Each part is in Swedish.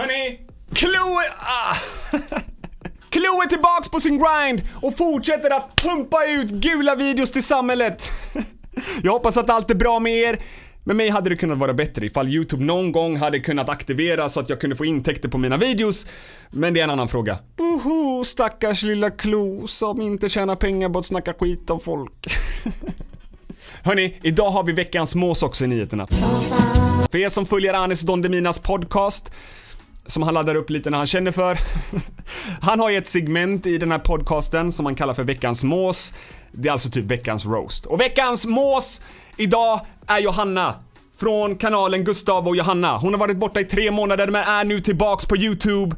Hörni! Chloe... Ah. Chloe är tillbaks på sin grind och fortsätter att pumpa ut gula videos till samhället. Jag hoppas att allt är bra med er. Med mig hade det kunnat vara bättre ifall YouTube någon gång hade kunnat aktivera så att jag kunde få intäkter på mina videos. Men det är en annan fråga. Boho, stackars lilla Klo som inte tjänar pengar på att snacka skit om folk. Hörni, idag har vi veckans mås också i nyheterna. För er som följer Anis Don Deminas podcast som han laddar upp lite när han känner för. han har ju ett segment i den här podcasten som han kallar för veckans mås. Det är alltså typ veckans roast. Och veckans mås idag är Johanna. Från kanalen Gustav och Johanna. Hon har varit borta i tre månader men är nu tillbaks på YouTube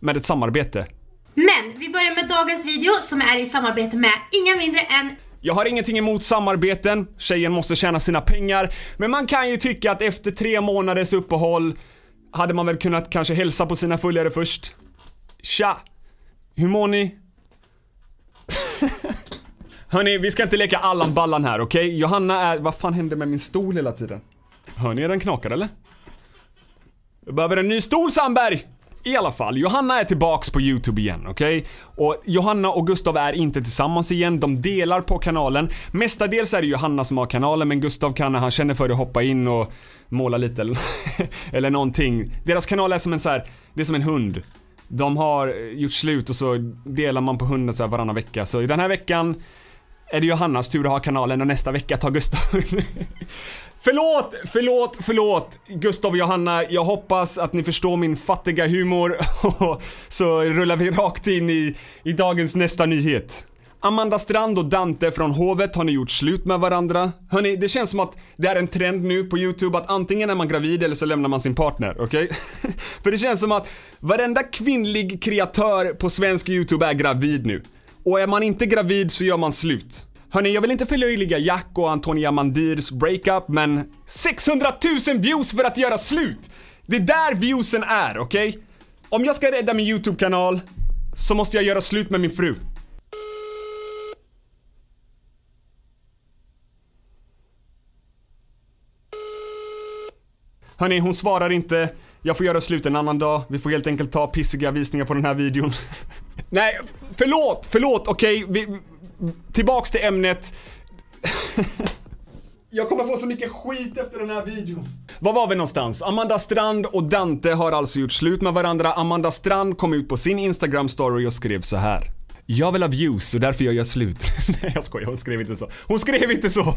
med ett samarbete. Men vi börjar med dagens video som är i samarbete med inga mindre än jag har ingenting emot samarbeten, tjejen måste tjäna sina pengar, men man kan ju tycka att efter tre månaders uppehåll hade man väl kunnat kanske hälsa på sina följare först. Tja! Hur mår ni? Hörni, vi ska inte leka Allan Ballan här, okej? Okay? Johanna är... Vad fan händer med min stol hela tiden? Hör ni hur den knakar eller? Jag behöver en ny stol Sandberg! I alla fall, Johanna är tillbaks på Youtube igen, okej? Okay? Och Johanna och Gustav är inte tillsammans igen, de delar på kanalen. Mestadels är det Johanna som har kanalen men Gustav kan när han känner för det hoppa in och måla lite eller, eller någonting. Deras kanal är som en så här, det är som en hund. De har gjort slut och så delar man på hunden så här varannan vecka. Så i den här veckan är det Johannas tur att ha kanalen och nästa vecka tar Gustav. Förlåt, förlåt, förlåt Gustav och Johanna. Jag hoppas att ni förstår min fattiga humor. Så rullar vi rakt in i, i dagens nästa nyhet. Amanda Strand och Dante från Hovet har ni gjort slut med varandra. Hörni, det känns som att det är en trend nu på YouTube att antingen är man gravid eller så lämnar man sin partner, okej? Okay? För det känns som att varenda kvinnlig kreatör på svensk YouTube är gravid nu. Och är man inte gravid så gör man slut. Hörni, jag vill inte förlöjliga Jack och Antonia Mandirs breakup, men 600 000 views för att göra slut! Det är där viewsen är, okej? Okay? Om jag ska rädda min YouTube-kanal så måste jag göra slut med min fru. Hörni, hon svarar inte. Jag får göra slut en annan dag. Vi får helt enkelt ta pissiga visningar på den här videon. Nej, förlåt, förlåt, okej. Okay? Vi tillbaks till ämnet. Jag kommer få så mycket skit efter den här videon. Var var vi någonstans? Amanda Strand och Dante har alltså gjort slut med varandra. Amanda Strand kom ut på sin Instagram story och skrev så här. Jag vill ha views och därför gör jag slut. Nej jag skojar, hon skrev inte så. Hon skrev inte så!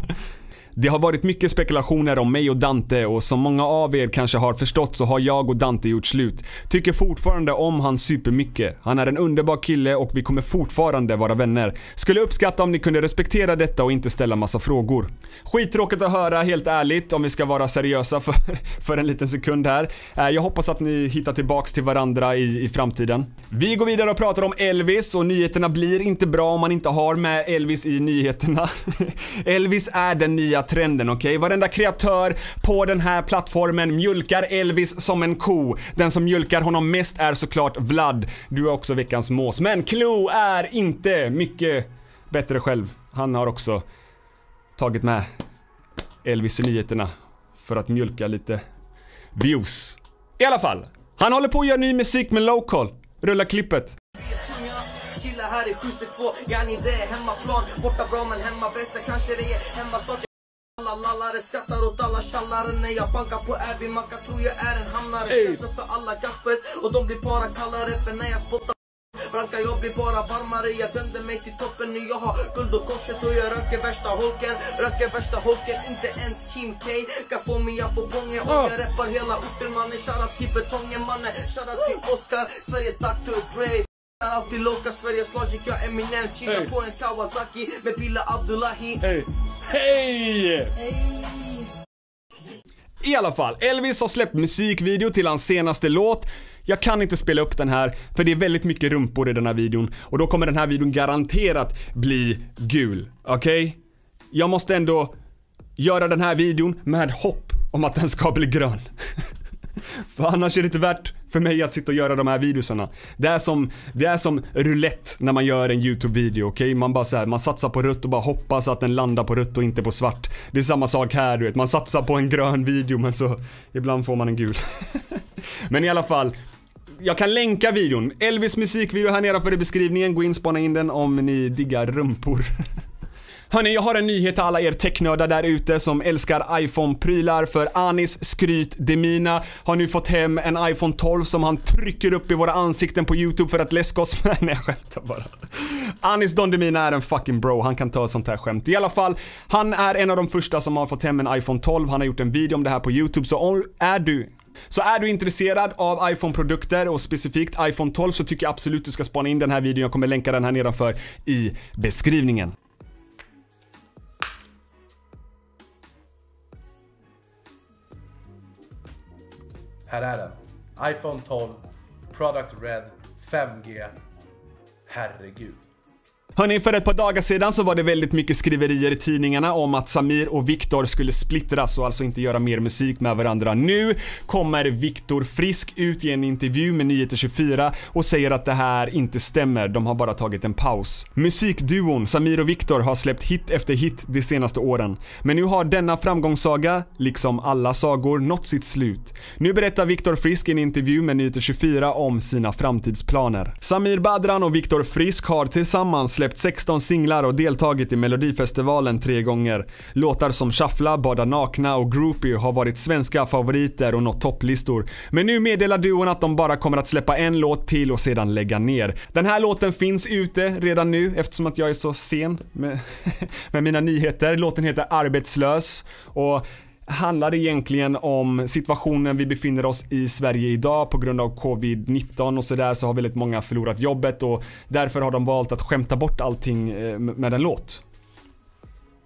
Det har varit mycket spekulationer om mig och Dante och som många av er kanske har förstått så har jag och Dante gjort slut. Tycker fortfarande om han supermycket. Han är en underbar kille och vi kommer fortfarande vara vänner. Skulle uppskatta om ni kunde respektera detta och inte ställa massa frågor. Skittråkigt att höra helt ärligt om vi ska vara seriösa för, för en liten sekund här. Eh, jag hoppas att ni hittar tillbaks till varandra i, i framtiden. Vi går vidare och pratar om Elvis och nyheterna nyheterna blir inte bra om man inte har med Elvis i nyheterna. Elvis är den nya trenden, okej? Okay? Varenda kreatör på den här plattformen mjölkar Elvis som en ko. Den som mjölkar honom mest är såklart Vlad. Du är också veckans mås. Men Clue är inte mycket bättre själv. Han har också tagit med Elvis i nyheterna för att mjölka lite views. I alla fall, han håller på att göra ny musik med Local. Rulla klippet här är 72, yani det är hemmaplan. Borta bra men hemma bäst, kanske det är hemmastart. Alla lallare skrattar åt alla tjallare När jag bankar på Abbey Macca tror jag är en hamnare hey. Känslor för alla gaffes och de blir bara kallare För när jag spottar Brankar jag blir bara varmare Jag vänder mig till toppen nu jag har guld och korset Och jag röker värsta holken Röker värsta holken Inte ens Kim K kan få mig att få bånge Och ah. jag reppar hela orten mannen Shoutout till betongen mannen Shoutout till Oscar Sveriges Dr. Dre Alltid locka Sveriges logic, jag Eminem Chilla på en Kawasaki med Pilla Abdullahi Hej! I alla fall, Elvis har släppt musikvideo till hans senaste låt. Jag kan inte spela upp den här, för det är väldigt mycket rumpor i den här videon. Och då kommer den här videon garanterat bli gul. Okej? Okay? Jag måste ändå göra den här videon med hopp om att den ska bli grön. för annars är det inte värt för mig att sitta och göra de här videosarna. Det är som, det är som roulette när man gör en YouTube-video, okej? Okay? Man bara så här, man satsar på rött och bara hoppas att den landar på rött och inte på svart. Det är samma sak här du vet, man satsar på en grön video men så ibland får man en gul. men i alla fall, jag kan länka videon. Elvis musikvideo här nedanför i beskrivningen. Gå in, spana in den om ni diggar rumpor. Hörni, jag har en nyhet till alla er technördar där ute som älskar iPhone-prylar för Anis skryt Demina har nu fått hem en iPhone 12 som han trycker upp i våra ansikten på YouTube för att läska oss med. Nej, jag skämtar bara. Anis Don Demina är en fucking bro, han kan ta sånt här skämt. I alla fall, han är en av de första som har fått hem en iPhone 12, han har gjort en video om det här på YouTube, så om, är du så är du intresserad av iPhone-produkter och specifikt iPhone 12 så tycker jag absolut du ska spana in den här videon. Jag kommer länka den här nedanför i beskrivningen. Här är den. iPhone 12, Product Red, 5G. Herregud. Hörni, för ett par dagar sedan så var det väldigt mycket skriverier i tidningarna om att Samir och Viktor skulle splittras och alltså inte göra mer musik med varandra. Nu kommer Viktor Frisk ut i en intervju med Nyheter24 och säger att det här inte stämmer, de har bara tagit en paus. Musikduon Samir och Viktor har släppt hit efter hit de senaste åren. Men nu har denna framgångssaga, liksom alla sagor, nått sitt slut. Nu berättar Viktor Frisk i en intervju med Nyheter24 om sina framtidsplaner. Samir Badran och Viktor Frisk har tillsammans släppt 16 singlar och deltagit i Melodifestivalen tre gånger. Låtar som Shuffla, Bada Nakna och Groupie har varit svenska favoriter och nått topplistor. Men nu meddelar duon att de bara kommer att släppa en låt till och sedan lägga ner. Den här låten finns ute redan nu eftersom att jag är så sen med, med mina nyheter. Låten heter Arbetslös och handlar egentligen om situationen vi befinner oss i Sverige idag på grund av covid-19 och sådär så har väldigt många förlorat jobbet och därför har de valt att skämta bort allting eh, med en låt.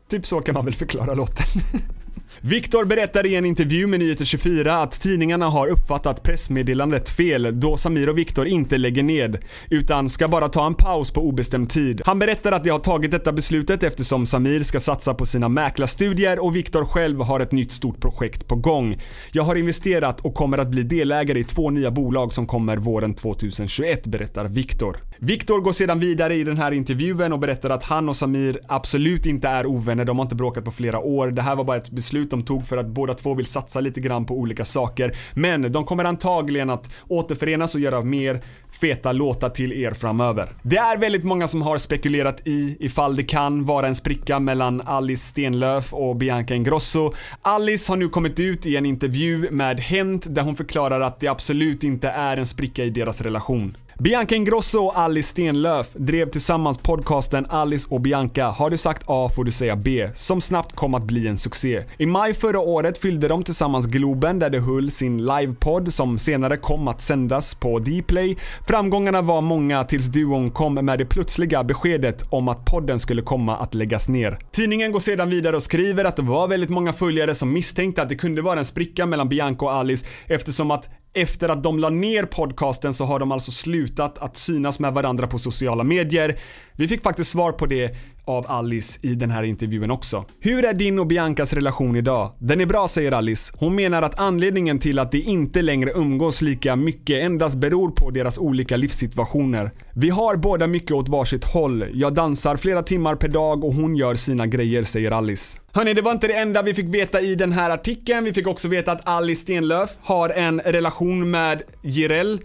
Typ så kan man väl förklara låten. Viktor berättar i en intervju med Nyheter 24 att tidningarna har uppfattat pressmeddelandet fel då Samir och Viktor inte lägger ned utan ska bara ta en paus på obestämd tid. Han berättar att de har tagit detta beslutet eftersom Samir ska satsa på sina mäklarstudier och Viktor själv har ett nytt stort projekt på gång. Jag har investerat och kommer att bli delägare i två nya bolag som kommer våren 2021 berättar Viktor. Viktor går sedan vidare i den här intervjun och berättar att han och Samir absolut inte är ovänner. De har inte bråkat på flera år. Det här var bara ett beslut de tog för att båda två vill satsa lite grann på olika saker. Men de kommer antagligen att återförenas och göra mer feta låtar till er framöver. Det är väldigt många som har spekulerat i ifall det kan vara en spricka mellan Alice Stenlöf och Bianca Ingrosso. Alice har nu kommit ut i en intervju med Hent där hon förklarar att det absolut inte är en spricka i deras relation. Bianca Ingrosso och Alice Stenlöf drev tillsammans podcasten Alice och Bianca. Har du sagt A får du säga B, som snabbt kom att bli en succé. I maj förra året fyllde de tillsammans Globen där de höll sin livepodd som senare kom att sändas på Dplay. Framgångarna var många tills duon kom med det plötsliga beskedet om att podden skulle komma att läggas ner. Tidningen går sedan vidare och skriver att det var väldigt många följare som misstänkte att det kunde vara en spricka mellan Bianca och Alice eftersom att efter att de la ner podcasten så har de alltså slutat att synas med varandra på sociala medier. Vi fick faktiskt svar på det av Alice i den här intervjun också. Hur är din och Biancas relation idag? Den är bra säger Alice. Hon menar att anledningen till att de inte längre umgås lika mycket endast beror på deras olika livssituationer. Vi har båda mycket åt varsitt håll. Jag dansar flera timmar per dag och hon gör sina grejer säger Alice. Hörni, det var inte det enda vi fick veta i den här artikeln. Vi fick också veta att Alice Stenlöf har en relation med Jireel.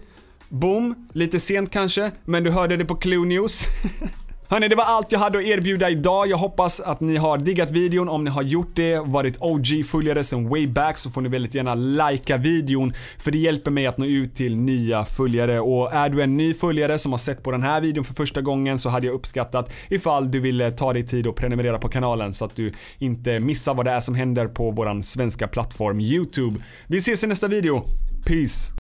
Boom, lite sent kanske, men du hörde det på Clue News. Hörni, det var allt jag hade att erbjuda idag. Jag hoppas att ni har diggat videon. Om ni har gjort det, varit OG-följare sen way back så får ni väldigt gärna likea videon. För det hjälper mig att nå ut till nya följare. Och är du en ny följare som har sett på den här videon för första gången så hade jag uppskattat ifall du ville ta dig tid och prenumerera på kanalen så att du inte missar vad det är som händer på våran svenska plattform YouTube. Vi ses i nästa video. Peace!